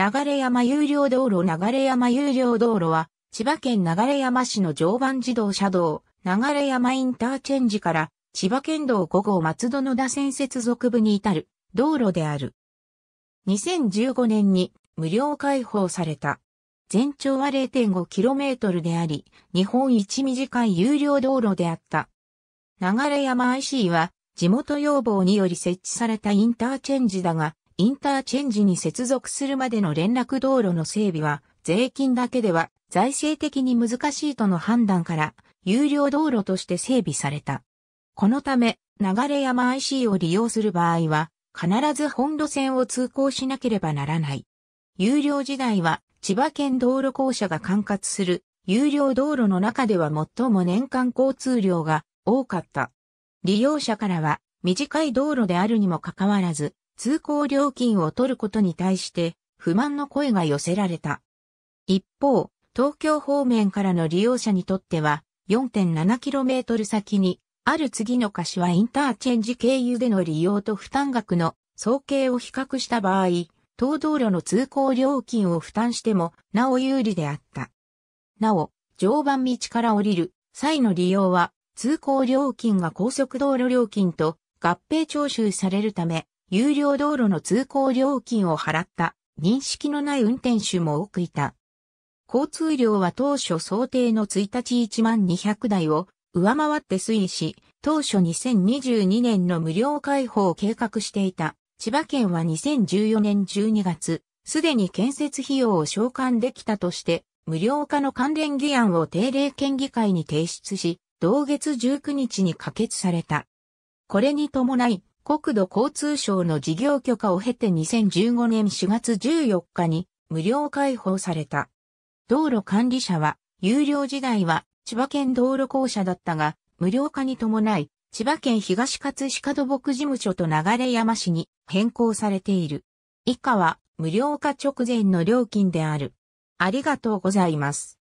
流山有料道路流山有料道路は、千葉県流山市の常磐自動車道、流山インターチェンジから、千葉県道5号松戸野田線接続部に至る道路である。2015年に無料開放された。全長は 0.5km であり、日本一短い有料道路であった。流山 IC は地元要望により設置されたインターチェンジだが、インターチェンジに接続するまでの連絡道路の整備は、税金だけでは財政的に難しいとの判断から、有料道路として整備された。このため、流山 IC を利用する場合は、必ず本路線を通行しなければならない。有料時代は、千葉県道路公社が管轄する、有料道路の中では最も年間交通量が多かった。利用者からは、短い道路であるにもかかわらず、通行料金を取ることに対して不満の声が寄せられた。一方、東京方面からの利用者にとっては 4.7km 先にある次の柏インターチェンジ経由での利用と負担額の総計を比較した場合、東道路の通行料金を負担しても、なお有利であった。なお、常磐道から降りる際の利用は、通行料金が高速道路料金と合併徴収されるため、有料道路の通行料金を払った認識のない運転手も多くいた。交通量は当初想定の1日1万200台を上回って推移し、当初2022年の無料開放を計画していた千葉県は2014年12月、すでに建設費用を償還できたとして、無料化の関連議案を定例県議会に提出し、同月19日に可決された。これに伴い、国土交通省の事業許可を経て2015年4月14日に無料開放された。道路管理者は、有料時代は千葉県道路公社だったが、無料化に伴い、千葉県東葛飾土木事務所と流山市に変更されている。以下は無料化直前の料金である。ありがとうございます。